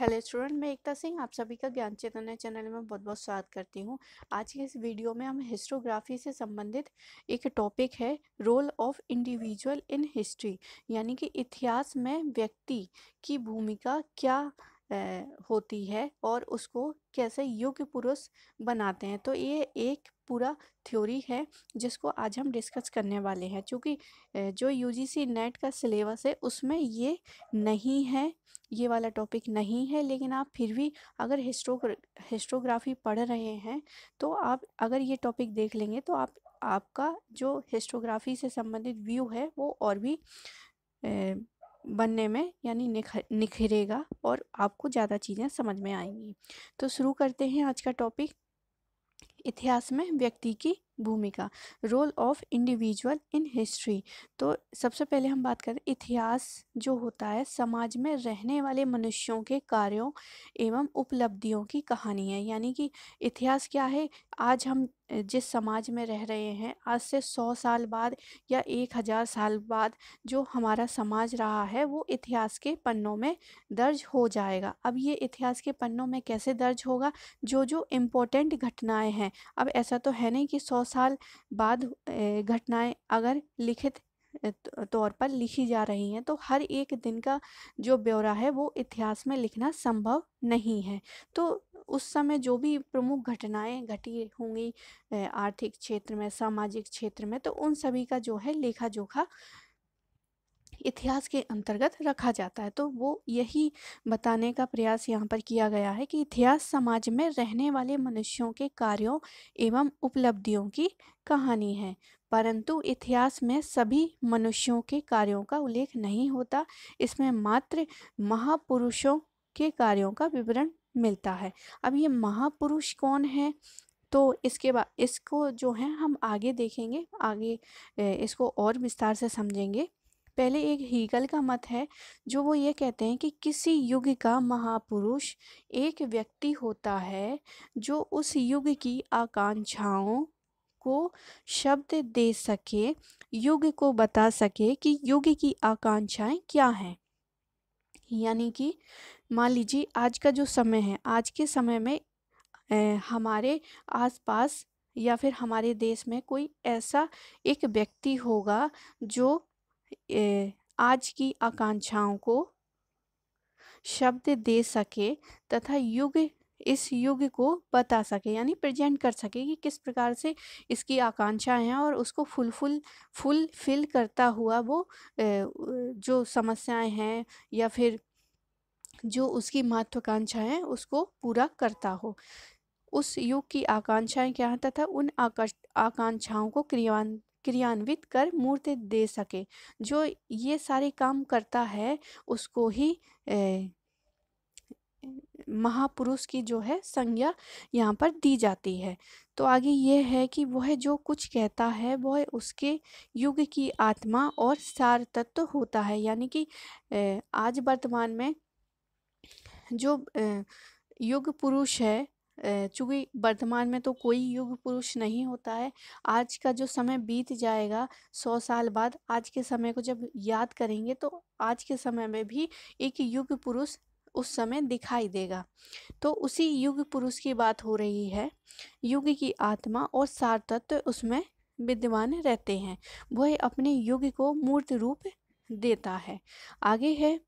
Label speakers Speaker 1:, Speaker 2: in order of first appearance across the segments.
Speaker 1: hello student मैं एकता सिंह आप सभी का ज्ञान चेतन चैनल में बहुत बहुत स्वागत करती हूँ आज के इस वीडियो में हम हिस्टोग्राफी से संबंधित एक टॉपिक है role of individual in history यानी कि इतिहास में व्यक्ति की भूमिका क्या होती है और उसको कैसे योग्य पुरुष बनाते हैं तो ये एक पूरा थ्योरी है जिसको आज हम डिस्कस करने वाले हैं क्योंकि जो यूजीसी नेट का सिलेबस है उसमें ये नहीं है ये वाला टॉपिक नहीं है लेकिन आप फिर भी अगर हिस्ट्रो हिस्टोग्राफी पढ़ रहे हैं तो आप अगर ये टॉपिक देख लेंगे तो आप आपका जो हिस्टोग्राफी से संबंधित व्यू है वो और भी ए, बनने में यानी निख निखरेगा और आपको ज़्यादा चीज़ें समझ में आएंगी तो शुरू करते हैं आज का टॉपिक इतिहास में व्यक्ति की भूमिका role of individual in history तो सबसे पहले हम बात करें इतिहास जो होता है समाज में रहने वाले मनुष्यों के कार्यों एवं उपलब्धियों की कहानी है यानी कि इतिहास क्या है आज हम जिस समाज में रह रहे हैं आज से सौ साल बाद या एक हज़ार साल बाद जो हमारा समाज रहा है वो इतिहास के पन्नों में दर्ज हो जाएगा अब ये इतिहास के पन्नों में कैसे दर्ज होगा जो जो इम्पोर्टेंट घटनाएं हैं अब ऐसा तो है नहीं कि सौ साल बाद घटनाएं अगर लिखित तौर पर लिखी जा रही हैं तो हर एक दिन का जो ब्यौरा है वो इतिहास में लिखना संभव नहीं है तो उस समय जो भी प्रमुख घटनाएं घटी होंगी आर्थिक क्षेत्र में सामाजिक क्षेत्र में तो उन सभी का जो है लेखा जोखा इतिहास के अंतर्गत रखा जाता है तो वो यही बताने का प्रयास यहाँ पर किया गया है कि इतिहास समाज में रहने वाले मनुष्यों के कार्यों एवं उपलब्धियों की कहानी है परंतु इतिहास में सभी मनुष्यों के कार्यों का उल्लेख नहीं होता इसमें मात्र महापुरुषों के कार्यों का विवरण मिलता है अब ये महापुरुष कौन है तो इसके बाद इसको जो है हम आगे देखेंगे आगे इसको और विस्तार से समझेंगे पहले एक हीगल का मत है जो वो ये कहते हैं कि किसी युग का महापुरुष एक व्यक्ति होता है जो उस युग की आकांक्षाओं को शब्द दे सके युग को बता सके कि युग की आकांक्षाएं क्या हैं यानी कि मान लीजिए आज का जो समय है आज के समय में ए, हमारे आसपास या फिर हमारे देश में कोई ऐसा एक व्यक्ति होगा जो आज की आकांक्षाओं को शब्द दे सके तथा युग इस युग को बता सके यानी प्रेजेंट कर सके कि किस प्रकार से इसकी आकांक्षाएं हैं और उसको फुल फुल फिल करता हुआ वो जो समस्याएं हैं या फिर जो उसकी महत्वाकांक्षा है उसको पूरा करता हो उस युग की आकांक्षाएं क्या हैं तथा उन आकांक्षाओं को क्रियान्वित क्रियान्वित कर मूर्ति दे सके जो ये सारे काम करता है उसको ही ए, महापुरुष की जो है संज्ञा यहाँ पर दी जाती है तो आगे ये है कि वह जो कुछ कहता है वह उसके युग की आत्मा और सार तत्व होता है यानी कि आज वर्तमान में जो युग पुरुष है चूँकि वर्तमान में तो कोई युग पुरुष नहीं होता है आज का जो समय बीत जाएगा सौ साल बाद आज के समय को जब याद करेंगे तो आज के समय में भी एक युग पुरुष उस समय दिखाई देगा तो उसी युग पुरुष की बात हो रही है युग की आत्मा और सार तत्व उसमें विद्यमान रहते हैं वह अपने युग को मूर्त रूप देता है आगे है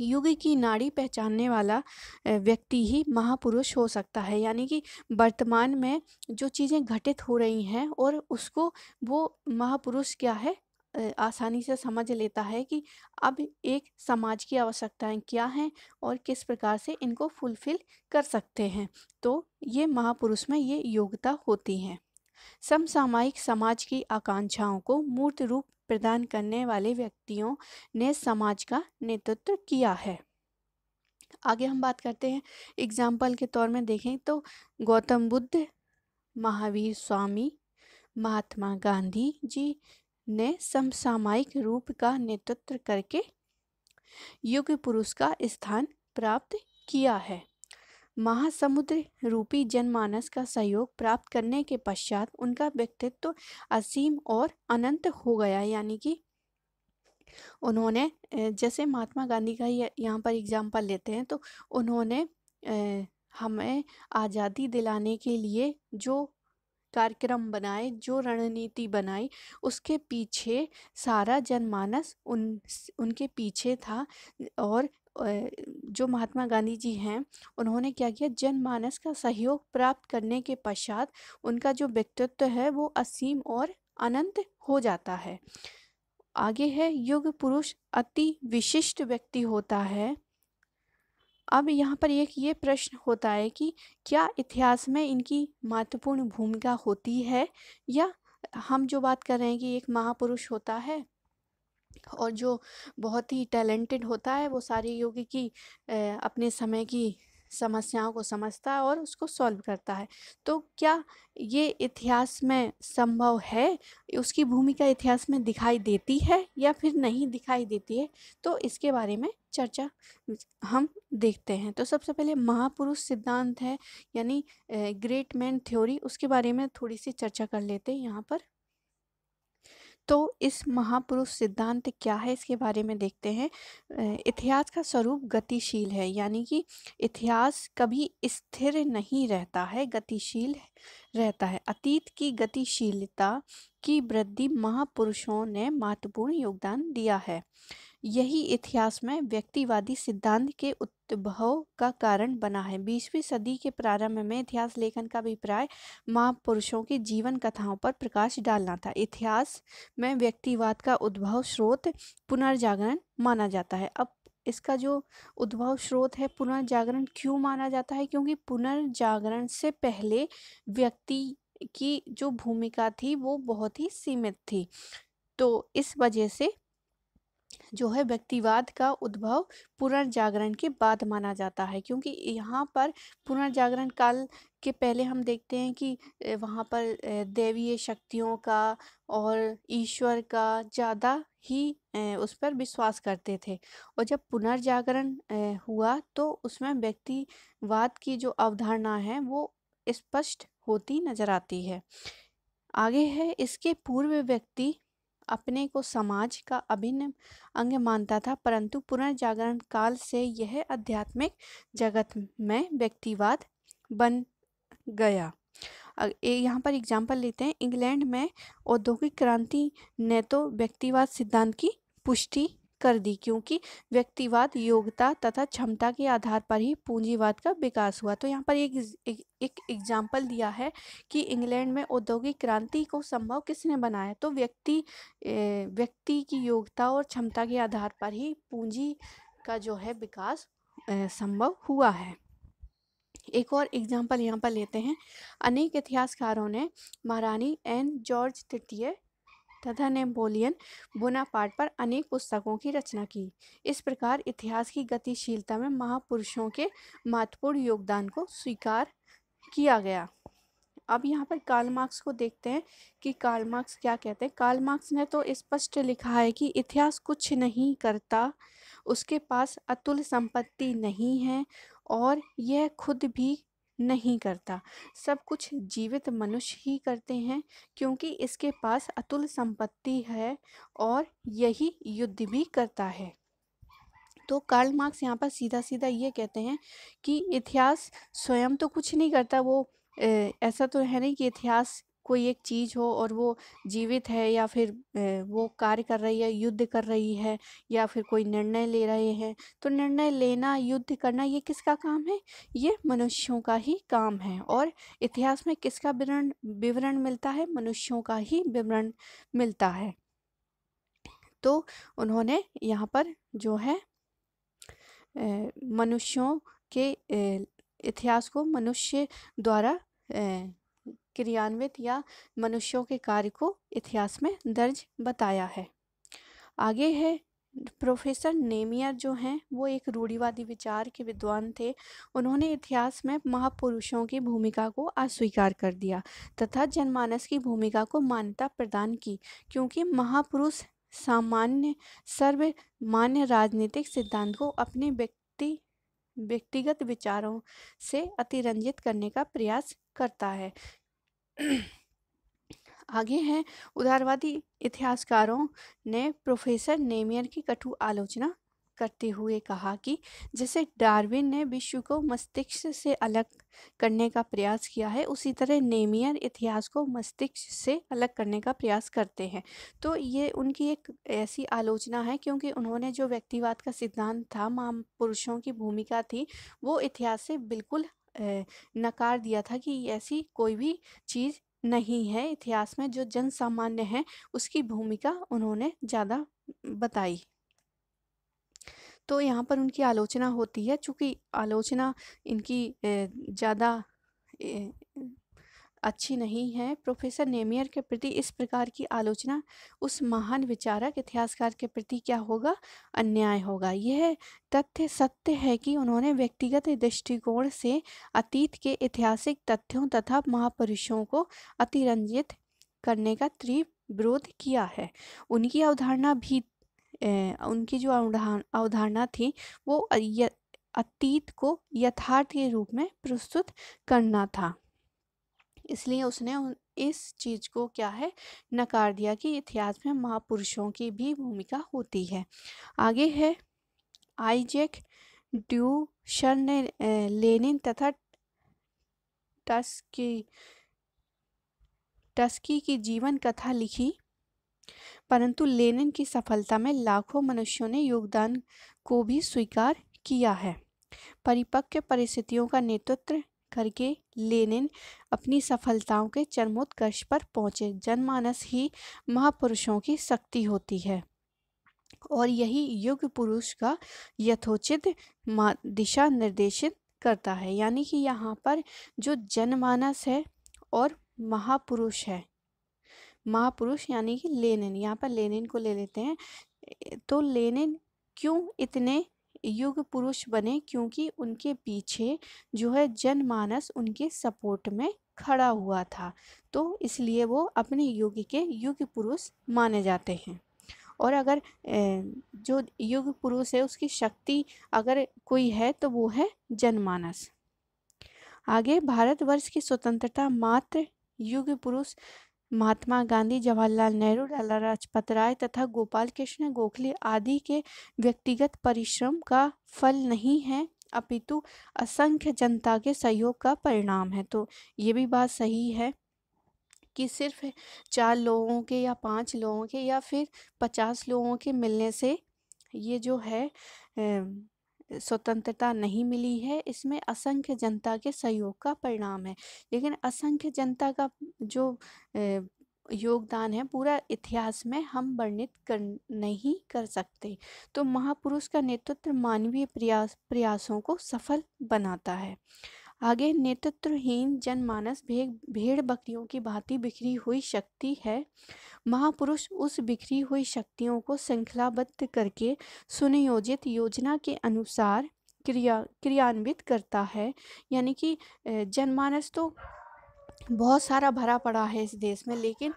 Speaker 1: युग की नाड़ी पहचानने वाला व्यक्ति ही महापुरुष हो सकता है यानी कि वर्तमान में जो चीज़ें घटित हो रही हैं और उसको वो महापुरुष क्या है आसानी से समझ लेता है कि अब एक समाज की आवश्यकताएं क्या हैं और किस प्रकार से इनको फुलफिल कर सकते हैं तो ये महापुरुष में ये योग्यता होती है समसामायिक समाज की आकांक्षाओं को मूर्त रूप प्रदान करने वाले व्यक्तियों ने समाज का नेतृत्व किया है आगे हम बात करते हैं एग्जाम्पल के तौर में देखें तो गौतम बुद्ध महावीर स्वामी महात्मा गांधी जी ने समसामायिक रूप का नेतृत्व करके युग पुरुष का स्थान प्राप्त किया है महासमुद्र रूपी जनमानस का सहयोग प्राप्त करने के पश्चात उनका व्यक्तित्व असीम और अनंत हो गया यानी कि उन्होंने जैसे महात्मा गांधी का यहाँ पर एग्जाम्पल लेते हैं तो उन्होंने हमें आज़ादी दिलाने के लिए जो कार्यक्रम बनाए जो रणनीति बनाई उसके पीछे सारा जनमानस उन उनके पीछे था और जो महात्मा गांधी जी हैं उन्होंने क्या किया जनमानस का सहयोग प्राप्त करने के पश्चात उनका जो व्यक्तित्व है वो असीम और अनंत हो जाता है आगे है युग पुरुष अति विशिष्ट व्यक्ति होता है अब यहाँ पर एक ये प्रश्न होता है कि क्या इतिहास में इनकी महत्वपूर्ण भूमिका होती है या हम जो बात कर रहे हैं कि एक महापुरुष होता है और जो बहुत ही टैलेंटेड होता है वो सारी योगी की अपने समय की समस्याओं को समझता है और उसको सॉल्व करता है तो क्या ये इतिहास में संभव है उसकी भूमिका इतिहास में दिखाई देती है या फिर नहीं दिखाई देती है तो इसके बारे में चर्चा हम देखते हैं तो सबसे पहले महापुरुष सिद्धांत है यानी ग्रेट मैन थ्योरी उसके बारे में थोड़ी सी चर्चा कर लेते हैं यहाँ पर तो इस महापुरुष सिद्धांत क्या है इसके बारे में देखते हैं इतिहास का स्वरूप गतिशील है यानी कि इतिहास कभी स्थिर नहीं रहता है गतिशील रहता है अतीत की गतिशीलता की वृद्धि महापुरुषों ने महत्वपूर्ण योगदान दिया है यही इतिहास में व्यक्तिवादी सिद्धांत के उद्भव का कारण बना है बीसवीं सदी के प्रारंभ में इतिहास लेखन का अभिप्राय महापुरुषों की जीवन कथाओं पर प्रकाश डालना था इतिहास में व्यक्तिवाद का उद्भव स्रोत पुनर्जागरण माना जाता है अब इसका जो उद्भव स्रोत है पुनर्जागरण क्यों माना जाता है क्योंकि पुनर्जागरण से पहले व्यक्ति की जो भूमिका थी वो बहुत ही सीमित थी तो इस वजह से जो है व्यक्तिवाद का उद्भव पुनर्जागरण के बाद माना जाता है क्योंकि यहाँ पर पुनर्जागरण काल के पहले हम देखते हैं कि वहाँ पर देवीय शक्तियों का और ईश्वर का ज़्यादा ही उस पर विश्वास करते थे और जब पुनर्जागरण हुआ तो उसमें व्यक्तिवाद की जो अवधारणा है वो स्पष्ट होती नजर आती है आगे है इसके पूर्व व्यक्ति अपने को समाज का अभिन्न अंग मानता था परंतु पुनर्जागरण काल से यह आध्यात्मिक जगत में व्यक्तिवाद बन गया यहाँ पर एग्जाम्पल लेते हैं इंग्लैंड में औद्योगिक क्रांति ने तो व्यक्तिवाद सिद्धांत की पुष्टि कर दी क्योंकि व्यक्तिवाद योग्यता तथा क्षमता के आधार पर ही पूंजीवाद का विकास हुआ तो यहाँ पर एक एक एग्जाम्पल दिया है कि इंग्लैंड में औद्योगिक क्रांति को संभव किसने बनाया तो व्यक्ति व्यक्ति की योग्यता और क्षमता के आधार पर ही पूंजी का जो है विकास संभव हुआ है एक और एग्जाम्पल यहाँ पर लेते हैं अनेक इतिहासकारों ने महारानी एन जॉर्ज तृतीय तथा नेपोलियन बोनापार्ट पर अनेक पुस्तकों की रचना की इस प्रकार इतिहास की गतिशीलता में महापुरुषों के महत्वपूर्ण योगदान को स्वीकार किया गया अब यहाँ पर कार्ल मार्क्स को देखते हैं कि कार्ल मार्क्स क्या कहते हैं कार्ल मार्क्स ने तो स्पष्ट लिखा है कि इतिहास कुछ नहीं करता उसके पास अतुल संपत्ति नहीं है और यह खुद भी नहीं करता सब कुछ जीवित मनुष्य ही करते हैं क्योंकि इसके पास अतुल संपत्ति है और यही युद्ध भी करता है तो कार्ल मार्क्स यहाँ पर सीधा सीधा ये कहते हैं कि इतिहास स्वयं तो कुछ नहीं करता वो ऐसा तो है नहीं कि इतिहास कोई एक चीज़ हो और वो जीवित है या फिर वो कार्य कर रही है युद्ध कर रही है या फिर कोई निर्णय ले रहे हैं तो निर्णय लेना युद्ध करना ये किसका काम है ये मनुष्यों का ही काम है और इतिहास में किसका विवरण विवरण मिलता है मनुष्यों का ही विवरण मिलता है तो उन्होंने यहाँ पर जो है मनुष्यों के इतिहास को मनुष्य द्वारा क्रियान्वित या मनुष्यों के कार्य को इतिहास में दर्ज बताया है आगे है प्रोफेसर नेमियर जो हैं वो एक रूढ़िवादी विचार के विद्वान थे उन्होंने इतिहास में महापुरुषों की भूमिका को अस्वीकार कर दिया तथा जनमानस की भूमिका को मान्यता प्रदान की क्योंकि महापुरुष सामान्य सर्वमान्य राजनीतिक सिद्धांत को अपने व्यक्ति व्यक्तिगत विचारों से अतिरंजित करने का प्रयास करता है आगे हैं उदारवादी इतिहासकारों ने प्रोफेसर नेमियर की कटु आलोचना करते हुए कहा कि जैसे डार्विन ने विश्व को मस्तिष्क से अलग करने का प्रयास किया है उसी तरह नेमियर इतिहास को मस्तिष्क से अलग करने का प्रयास करते हैं तो ये उनकी एक ऐसी आलोचना है क्योंकि उन्होंने जो व्यक्तिवाद का सिद्धांत था महापुरुषों की भूमिका थी वो इतिहास से बिल्कुल नकार दिया था कि ऐसी कोई भी चीज़ नहीं है इतिहास में जो जन सामान्य है उसकी भूमिका उन्होंने ज़्यादा बताई तो यहाँ पर उनकी आलोचना होती है चूँकि आलोचना इनकी ज़्यादा अच्छी नहीं है प्रोफेसर नेमियर के प्रति इस प्रकार की आलोचना उस महान विचारक इतिहासकार के प्रति क्या होगा अन्याय होगा यह तथ्य सत्य है कि उन्होंने व्यक्तिगत दृष्टिकोण से अतीत के ऐतिहासिक तथ्यों तथा महापुरुषों को अतिरंजित करने का तीव्र विरोध किया है उनकी अवधारणा भी ए, उनकी जो अवधारणा थी वो अतीत को यथार्थ के रूप में प्रस्तुत करना था इसलिए उसने इस चीज़ को क्या है नकार दिया कि इतिहास में महापुरुषों की भी भूमिका होती है आगे है आईजेक ड्यूशर ने लेनिन तथा टस्की टस्की की जीवन कथा लिखी परंतु लेनिन की सफलता में लाखों मनुष्यों ने योगदान को भी स्वीकार किया है परिपक्व परिस्थितियों का नेतृत्व करके लेनिन अपनी सफलताओं के चरमोत्कर्ष पर पहुंचे जनमानस ही महापुरुषों की शक्ति होती है और यही युग पुरुष का यथोचित दिशा निर्देशित करता है यानी कि यहाँ पर जो जनमानस है और महापुरुष है महापुरुष यानी कि लेनिन यहाँ पर लेनिन को ले लेते हैं तो लेनिन क्यों इतने युग पुरुष बने क्योंकि उनके पीछे जो है जनमानस उनके सपोर्ट में खड़ा हुआ था तो इसलिए वो अपने युग के युग पुरुष माने जाते हैं और अगर जो युग पुरुष है उसकी शक्ति अगर कोई है तो वो है जनमानस आगे भारतवर्ष की स्वतंत्रता मात्र युग पुरुष महात्मा गांधी जवाहरलाल नेहरू लाला लाजपत राय तथा गोपाल कृष्ण गोखले आदि के व्यक्तिगत परिश्रम का फल नहीं है अपितु असंख्य जनता के सहयोग का परिणाम है तो ये भी बात सही है कि सिर्फ चार लोगों के या पांच लोगों के या फिर पचास लोगों के मिलने से ये जो है स्वतंत्रता नहीं मिली है इसमें असंख्य जनता के सहयोग का परिणाम है लेकिन असंख्य जनता का जो योगदान है पूरा इतिहास में हम वर्णित कर नहीं कर सकते तो महापुरुष का नेतृत्व मानवीय प्रयास प्रयासों को सफल बनाता है आगे नेतृत्वहीन जनमानस भेड़ भेड़ बकरियों की भांति बिखरी हुई शक्ति है महापुरुष उस बिखरी हुई शक्तियों को श्रृंखलाबद्ध करके सुनियोजित योजना के अनुसार क्रिया क्रियान्वित करता है यानी कि जनमानस तो बहुत सारा भरा पड़ा है इस देश में लेकिन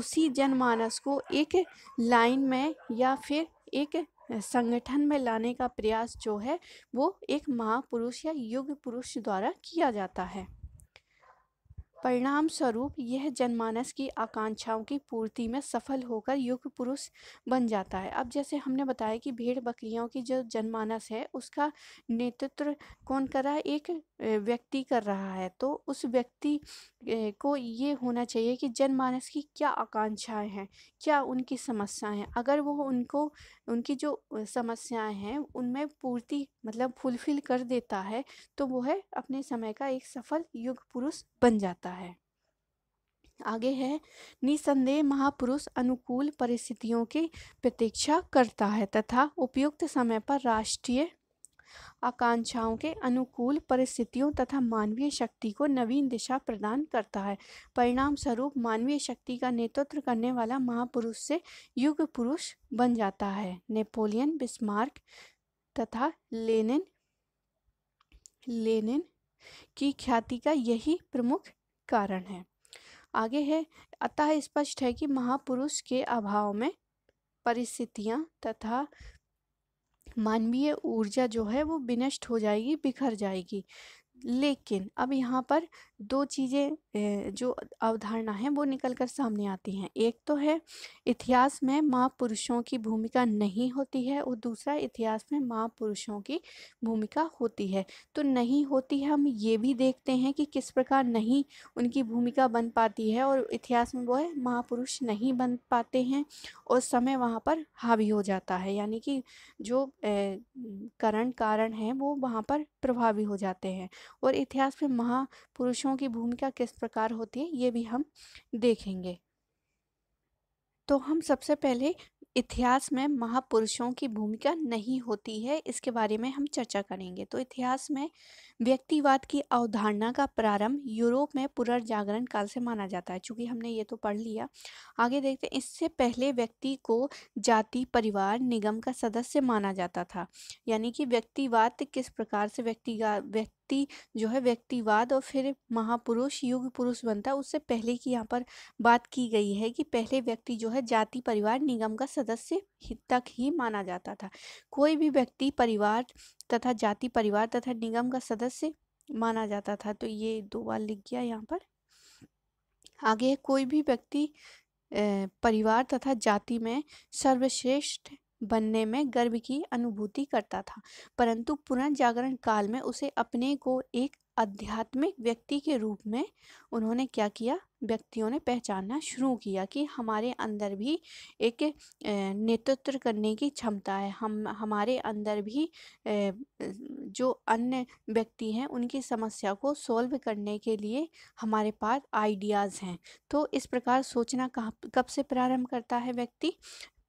Speaker 1: उसी जनमानस को एक लाइन में या फिर एक संगठन में लाने का प्रयास जो है वो एक महापुरुष या युग पुरुष द्वारा किया जाता है परिणाम स्वरूप यह जनमानस की आकांक्षाओं की पूर्ति में सफल होकर युग पुरुष बन जाता है अब जैसे हमने बताया कि भेड़ बकरियों की जो जनमानस है उसका नेतृत्व कौन कर रहा है एक व्यक्ति कर रहा है तो उस व्यक्ति को ये होना चाहिए कि जनमानस की क्या आकांक्षाएं हैं क्या उनकी समस्याएं हैं अगर वो उनको उनकी जो समस्याएं हैं उनमें पूर्ति मतलब फुलफिल कर देता है तो वो है अपने समय का एक सफल युग पुरुष बन जाता है आगे है निसंदेह महापुरुष अनुकूल परिस्थितियों की प्रतीक्षा करता है तथा उपयुक्त समय पर राष्ट्रीय आकांक्षाओं के अनुकूल परिस्थितियों तथा मानवीय शक्ति को नवीन दिशा प्रदान करता है परिणाम स्वरूप मानवीय शक्ति का नेतृत्व करने वाला महापुरुष से युग पुरुष बन जाता है नेपोलियन बिस्मार्क तथा लेनिन लेनिन की ख्याति का यही प्रमुख कारण है आगे है अतः स्पष्ट है कि महापुरुष के अभाव में परिस्थितियां तथा मानवीय ऊर्जा जो है वो विनष्ट हो जाएगी बिखर जाएगी लेकिन अब यहाँ पर दो चीज़ें जो अवधारणा हैं वो निकल कर सामने आती हैं एक तो है इतिहास में माँ पुरुषों की भूमिका नहीं होती है और दूसरा इतिहास में माँ पुरुषों की भूमिका होती है तो नहीं होती है हम ये भी देखते हैं कि किस प्रकार नहीं उनकी भूमिका बन पाती है और इतिहास में वो है महापुरुष नहीं बन पाते हैं और समय वहाँ पर हावी हो जाता है यानी कि जो करण कारण हैं वो वहाँ पर प्रभावी हो जाते हैं और इतिहास में महापुरुषों शिक्षकों की भूमिका किस प्रकार होती है ये भी हम देखेंगे तो हम सबसे पहले इतिहास में महापुरुषों की भूमिका नहीं होती है इसके बारे में हम चर्चा करेंगे तो इतिहास में व्यक्तिवाद की अवधारणा का प्रारंभ यूरोप में पुनर्जागरण काल से माना जाता है चूंकि हमने ये तो पढ़ लिया आगे देखते हैं इससे पहले व्यक्ति को जाति परिवार निगम का सदस्य माना जाता था यानी कि व्यक्तिवाद किस प्रकार से व्यक्तिगा व्यक्ति व्यक्ति जो है व्यक्तिवाद और फिर महापुरुष युग पुरुष बनता है उससे पहले की यहाँ पर बात की गई है कि पहले व्यक्ति जो है जाति परिवार निगम का सदस्य तक ही माना जाता था कोई भी व्यक्ति परिवार तथा जाति परिवार तथा निगम का सदस्य माना जाता था तो ये दो बार लिख गया यहाँ पर आगे कोई भी व्यक्ति परिवार तथा जाति में सर्वश्रेष्ठ बनने में गर्व की अनुभूति करता था परंतु पुनर्जागरण काल में उसे अपने को एक आध्यात्मिक व्यक्ति के रूप में उन्होंने क्या किया व्यक्तियों ने पहचानना शुरू किया कि हमारे अंदर भी एक नेतृत्व करने की क्षमता है हम हमारे अंदर भी जो अन्य व्यक्ति हैं उनकी समस्या को सॉल्व करने के लिए हमारे पास आइडियाज़ हैं तो इस प्रकार सोचना कब से प्रारंभ करता है व्यक्ति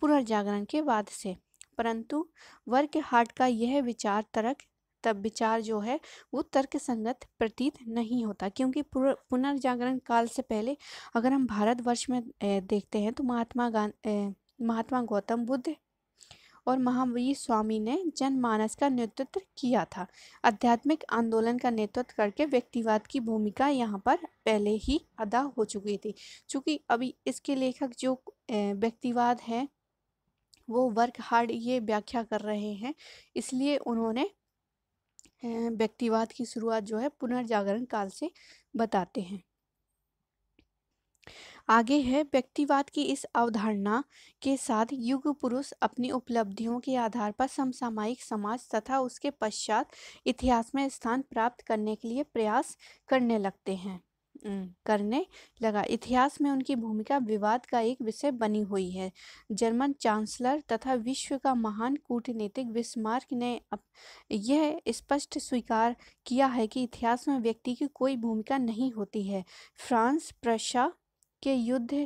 Speaker 1: पुनर्जागरण के बाद से परंतु वर्क हार्ट का यह विचार तरक तब विचार जो है वो तर्क संगत प्रतीत नहीं होता क्योंकि पुनर्जागरण काल से पहले अगर हम भारतवर्ष में देखते हैं तो महात्मा गांधी महात्मा गौतम बुद्ध और महावीर स्वामी ने जनमानस का नेतृत्व किया था आध्यात्मिक आंदोलन का नेतृत्व करके व्यक्तिवाद की भूमिका यहाँ पर पहले ही अदा हो चुकी थी चूंकि अभी इसके लेखक जो व्यक्तिवाद है वो वर्क हार्ड ये व्याख्या कर रहे हैं इसलिए उन्होंने व्यक्तिवाद की शुरुआत जो है पुनर्जागरण काल से बताते हैं आगे है व्यक्तिवाद की इस अवधारणा के साथ युग पुरुष अपनी उपलब्धियों के आधार पर समसामायिक समाज तथा उसके पश्चात इतिहास में स्थान प्राप्त करने के लिए प्रयास करने लगते हैं करने लगा इतिहास में उनकी भूमिका विवाद का एक विषय बनी हुई है जर्मन चांसलर तथा विश्व का महान कूटनीतिक विस्मार्क ने यह स्पष्ट स्वीकार किया है कि इतिहास में व्यक्ति की कोई भूमिका नहीं होती है फ्रांस प्रशा के युद्ध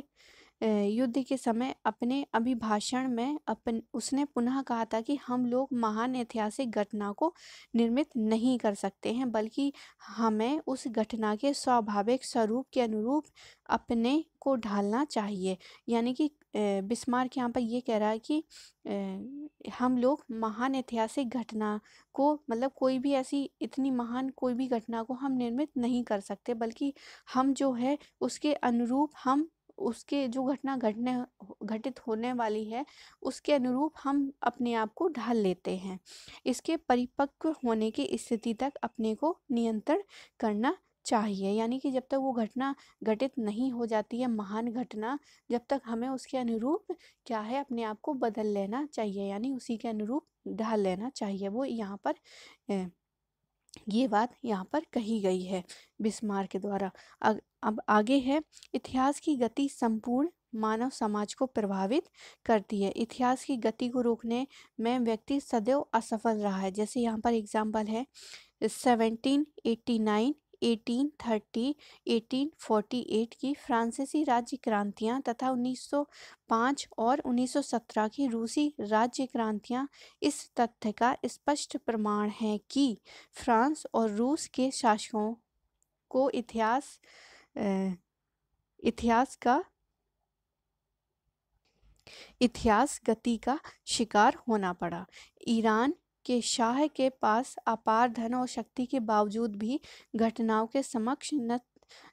Speaker 1: युद्ध के समय अपने अभिभाषण में अपन उसने पुनः कहा था कि हम लोग महान ऐतिहासिक घटना को निर्मित नहीं कर सकते हैं बल्कि हमें उस घटना के स्वाभाविक स्वरूप के अनुरूप अपने को ढालना चाहिए यानी कि बिस्मार्क यहाँ पर ये कह रहा है कि हम लोग महान ऐतिहासिक घटना को मतलब कोई भी ऐसी इतनी महान कोई भी घटना को हम निर्मित नहीं कर सकते बल्कि हम जो है उसके अनुरूप हम उसके जो घटना घटने घटित होने वाली है उसके अनुरूप हम अपने आप को ढाल लेते हैं इसके परिपक्व होने की स्थिति तक अपने को नियंत्रण करना चाहिए यानी कि जब तक वो घटना घटित नहीं हो जाती है महान घटना जब तक हमें उसके अनुरूप क्या है अपने आप को बदल लेना चाहिए यानी उसी के अनुरूप ढाल लेना चाहिए वो यहाँ पर ये बात यहाँ पर कही गई है बिस्मार के द्वारा अब आगे है इतिहास की गति संपूर्ण मानव समाज को प्रभावित करती है इतिहास की गति को रोकने में व्यक्ति सदैव असफल रहा है जैसे यहाँ पर एग्जाम्पल है सेवनटीन एट्टी नाइन 1830, 1848 की फ्रांसीसी राज्य क्रांतियां तथा 1905 और 1917 की रूसी राज्य क्रांतियां इस तथ्य का स्पष्ट प्रमाण है कि फ्रांस और रूस के शासकों को इतिहास इतिहास का इतिहास गति का शिकार होना पड़ा ईरान कि शाह के पास अपार धन और शक्ति के बावजूद भी घटनाओं के समक्ष नत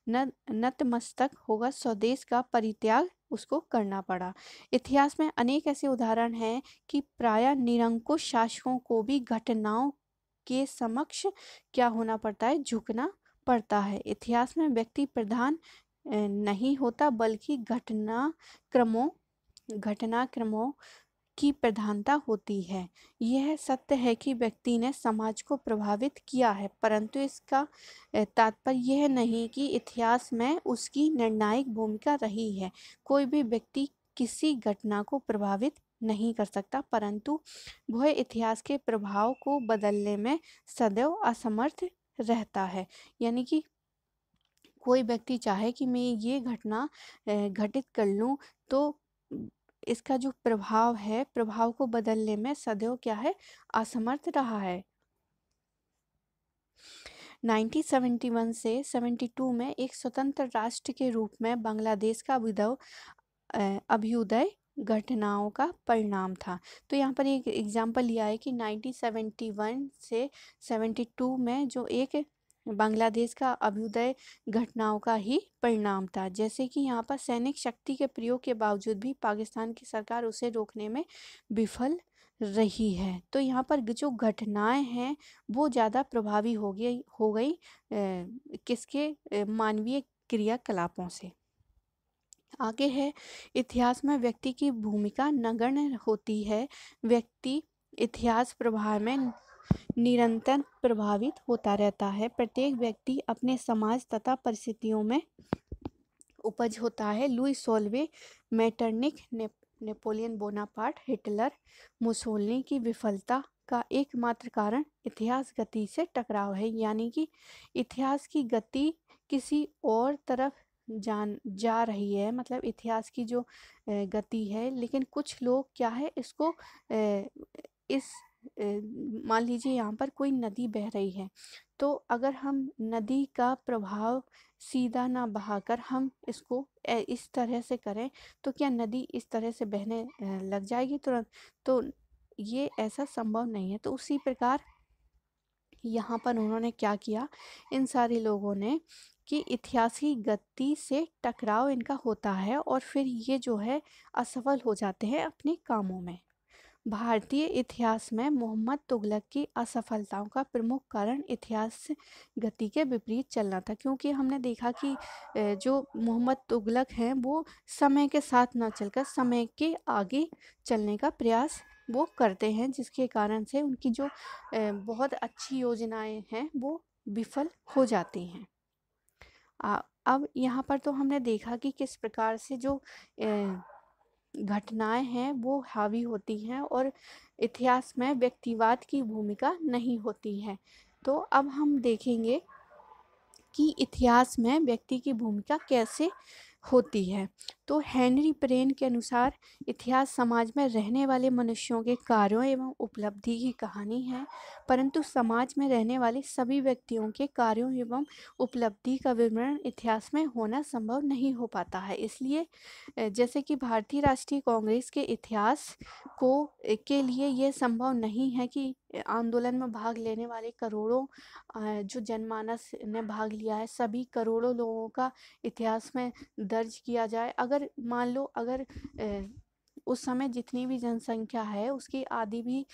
Speaker 1: न, नतमस्तक होगा स्वदेश का परित्याग उसको करना पड़ा इतिहास में अनेक ऐसे उदाहरण हैं कि प्राय निरंकुश शासकों को भी घटनाओं के समक्ष क्या होना पड़ता है झुकना पड़ता है इतिहास में व्यक्ति प्रधान नहीं होता बल्कि घटना क्रमों घटना क्रमों की प्रधानता होती है यह सत्य है कि व्यक्ति ने समाज को प्रभावित किया है परंतु इसका तात्पर्य यह नहीं कि इतिहास में उसकी निर्णायक भूमिका रही है कोई भी व्यक्ति किसी घटना को प्रभावित नहीं कर सकता परंतु वह इतिहास के प्रभाव को बदलने में सदैव असमर्थ रहता है यानी कि कोई व्यक्ति चाहे कि मैं ये घटना घटित कर लूँ तो इसका जो प्रभाव है प्रभाव को बदलने में सदैव क्या है असमर्थ रहा है 1971 से 72 में एक स्वतंत्र राष्ट्र के रूप में बांग्लादेश का अभिधव अभ्युदय घटनाओं का परिणाम था तो यहाँ पर एक एग्जाम्पल लिया है कि 1971 से 72 में जो एक बांग्लादेश का अभ्युदय घटनाओं का ही परिणाम था जैसे कि यहाँ पर सैनिक शक्ति के प्रयोग के बावजूद भी पाकिस्तान की सरकार उसे रोकने में विफल रही है तो यहाँ पर जो घटनाएं हैं वो ज़्यादा प्रभावी हो गई हो गई किसके मानवीय क्रियाकलापों से आगे है इतिहास में व्यक्ति की भूमिका नगण्य होती है व्यक्ति इतिहास प्रभाव में निरंतर प्रभावित होता रहता है प्रत्येक व्यक्ति अपने समाज तथा परिस्थितियों में उपज होता है लुई सोलवे मैटरनिक ने, नेपोलियन बोनापार्ट हिटलर मुसोलनी की विफलता का एकमात्र कारण इतिहास गति से टकराव है यानी कि इतिहास की गति किसी और तरफ जान जा रही है मतलब इतिहास की जो गति है लेकिन कुछ लोग क्या है इसको इस मान लीजिए यहाँ पर कोई नदी बह रही है तो अगर हम नदी का प्रभाव सीधा ना बहाकर हम इसको इस तरह से करें तो क्या नदी इस तरह से बहने लग जाएगी तुरंत तो ये ऐसा संभव नहीं है तो उसी प्रकार यहाँ पर उन्होंने क्या किया इन सारे लोगों ने कि इतिहासिक गति से टकराव इनका होता है और फिर ये जो है असफल हो जाते हैं अपने कामों में भारतीय इतिहास में मोहम्मद तुगलक की असफलताओं का प्रमुख कारण इतिहास गति के विपरीत चलना था क्योंकि हमने देखा कि जो मोहम्मद तुगलक हैं वो समय के साथ ना चलकर समय के आगे चलने का प्रयास वो करते हैं जिसके कारण से उनकी जो बहुत अच्छी योजनाएं हैं वो विफल हो जाती हैं अब यहाँ पर तो हमने देखा कि किस प्रकार से जो घटनाएं हैं वो हावी होती हैं और इतिहास में व्यक्तिवाद की भूमिका नहीं होती है तो अब हम देखेंगे कि इतिहास में व्यक्ति की भूमिका कैसे होती है तो हेनरी ब्रेन के अनुसार इतिहास समाज में रहने वाले मनुष्यों के कार्यों एवं उपलब्धि की कहानी है परंतु समाज में रहने वाले सभी व्यक्तियों के कार्यों एवं उपलब्धि का विवरण इतिहास में होना संभव नहीं हो पाता है इसलिए जैसे कि भारतीय राष्ट्रीय कांग्रेस के इतिहास को के लिए यह संभव नहीं है कि आंदोलन में भाग लेने वाले करोड़ों जो जनमानस ने भाग लिया है सभी करोड़ों लोगों का इतिहास में दर्ज किया जाए अगर मान लो अगर उस समय जितनी भी जनसंख्या है उसकी आधी भी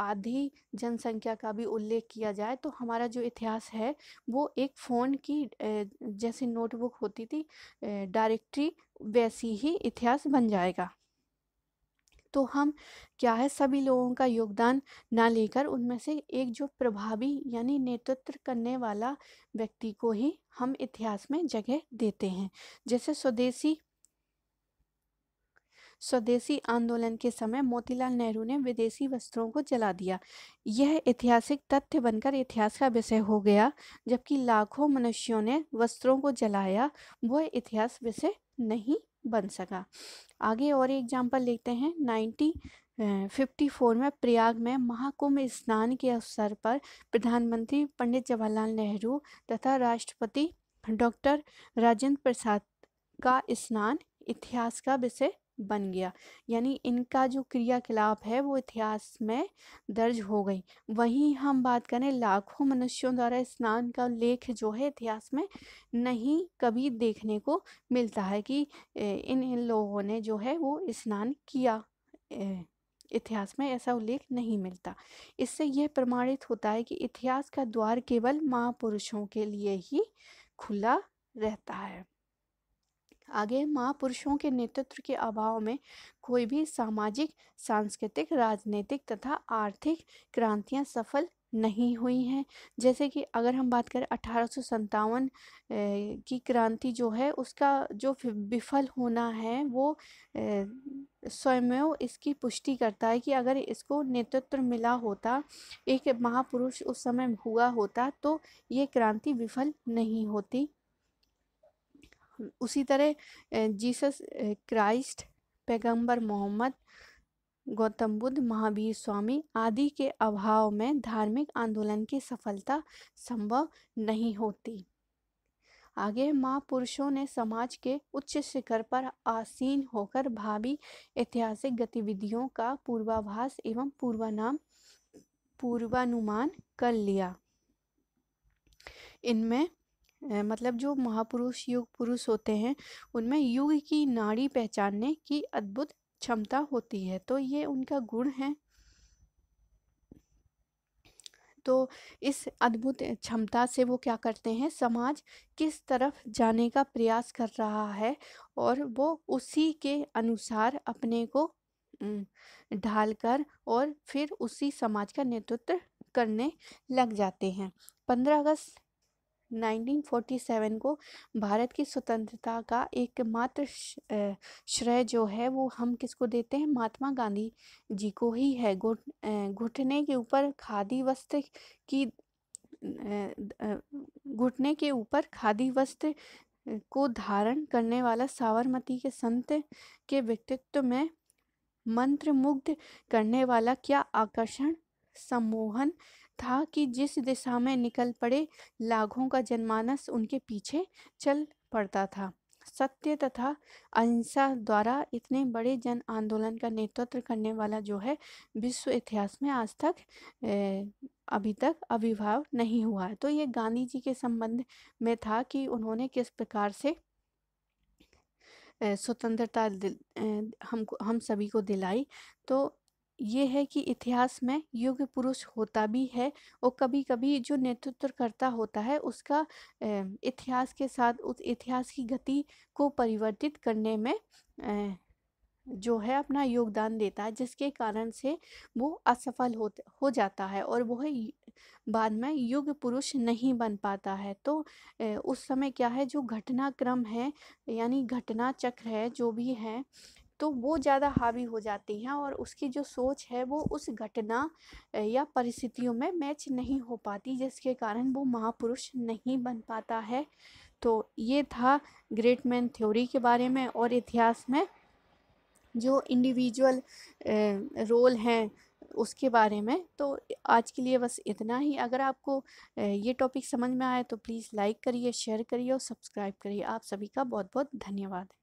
Speaker 1: आधी जनसंख्या का भी उल्लेख किया जाए तो हमारा जो इतिहास है वो एक फ़ोन की जैसे नोटबुक होती थी डायरेक्टरी वैसी ही इतिहास बन जाएगा तो हम क्या है सभी लोगों का योगदान ना लेकर उनमें से एक जो प्रभावी यानी नेतृत्व करने वाला व्यक्ति को ही हम इतिहास में जगह देते हैं जैसे स्वदेशी स्वदेशी आंदोलन के समय मोतीलाल नेहरू ने विदेशी वस्त्रों को जला दिया यह ऐतिहासिक तथ्य बनकर इतिहास का विषय हो गया जबकि लाखों मनुष्यों ने वस्त्रों को जलाया वह इतिहास विषय नहीं बन सका आगे और एग्जाम्पल लेते हैं नाइन्टी फिफ्टी फोर में प्रयाग में महाकुंभ स्नान के अवसर पर प्रधानमंत्री पंडित जवाहरलाल नेहरू तथा राष्ट्रपति डॉक्टर राजेंद्र प्रसाद का स्नान इतिहास का विषय बन गया यानी इनका जो क्रियाकलाप है वो इतिहास में दर्ज हो गई वहीं हम बात करें लाखों मनुष्यों द्वारा स्नान का लेख जो है इतिहास में नहीं कभी देखने को मिलता है कि इन इन लोगों ने जो है वो स्नान किया इतिहास में ऐसा उल्लेख नहीं मिलता इससे यह प्रमाणित होता है कि इतिहास का द्वार केवल महापुरुषों के लिए ही खुला रहता है आगे महापुरुषों के नेतृत्व के अभाव में कोई भी सामाजिक सांस्कृतिक राजनीतिक तथा आर्थिक क्रांतियां सफल नहीं हुई हैं जैसे कि अगर हम बात करें अठारह की क्रांति जो है उसका जो विफल होना है वो स्वयं इसकी पुष्टि करता है कि अगर इसको नेतृत्व मिला होता एक महापुरुष उस समय हुआ होता तो ये क्रांति विफल नहीं होती उसी तरह जीसस क्राइस्ट पैगंबर मोहम्मद गौतम बुद्ध महावीर स्वामी आदि के अभाव में धार्मिक आंदोलन की सफलता संभव नहीं होती आगे महापुरुषों ने समाज के उच्च शिखर पर आसीन होकर भावी ऐतिहासिक गतिविधियों का पूर्वाभास एवं पूर्वानाम पूर्वानुमान कर लिया इनमें मतलब जो महापुरुष युग पुरुष होते हैं उनमें युग की नाड़ी पहचानने की अद्भुत क्षमता होती है तो ये उनका गुण है तो इस अद्भुत क्षमता से वो क्या करते हैं समाज किस तरफ जाने का प्रयास कर रहा है और वो उसी के अनुसार अपने को ढालकर और फिर उसी समाज का नेतृत्व करने लग जाते हैं पंद्रह अगस्त 1947 को भारत की स्वतंत्रता का एकमात्र श्रेय जो है वो हम किसको देते हैं महात्मा गांधी जी को ही है घुट घुटने के ऊपर खादी वस्त्र की घुटने के ऊपर खादी वस्त्र को धारण करने वाला सावरमती के संत के व्यक्तित्व में मंत्रमुग्ध करने वाला क्या आकर्षण सम्मोहन था कि जिस दिशा में निकल पड़े लाघों का जनमानस उनके पीछे चल पड़ता था सत्य तथा अहिंसा द्वारा इतने बड़े जन आंदोलन का नेतृत्व करने वाला जो है विश्व इतिहास में आज तक अभी तक अविभाव नहीं हुआ है तो ये गांधी जी के संबंध में था कि उन्होंने किस प्रकार से स्वतंत्रता हम हम सभी को दिलाई तो ये है कि इतिहास में योग्य पुरुष होता भी है और कभी कभी जो नेतृत्वकर्ता होता है उसका इतिहास के साथ उस इतिहास की गति को परिवर्तित करने में जो है अपना योगदान देता है जिसके कारण से वो असफल हो हो जाता है और वह बाद में युग पुरुष नहीं बन पाता है तो उस समय क्या है जो घटनाक्रम है यानी घटना चक्र है जो भी है तो वो ज़्यादा हावी हो जाती हैं और उसकी जो सोच है वो उस घटना या परिस्थितियों में मैच नहीं हो पाती जिसके कारण वो महापुरुष नहीं बन पाता है तो ये था ग्रेट मैन थ्योरी के बारे में और इतिहास में जो इंडिविजुअल रोल हैं उसके बारे में तो आज के लिए बस इतना ही अगर आपको ये टॉपिक समझ में आए तो प्लीज़ लाइक करिए शेयर करिए और सब्सक्राइब करिए आप सभी का बहुत बहुत धन्यवाद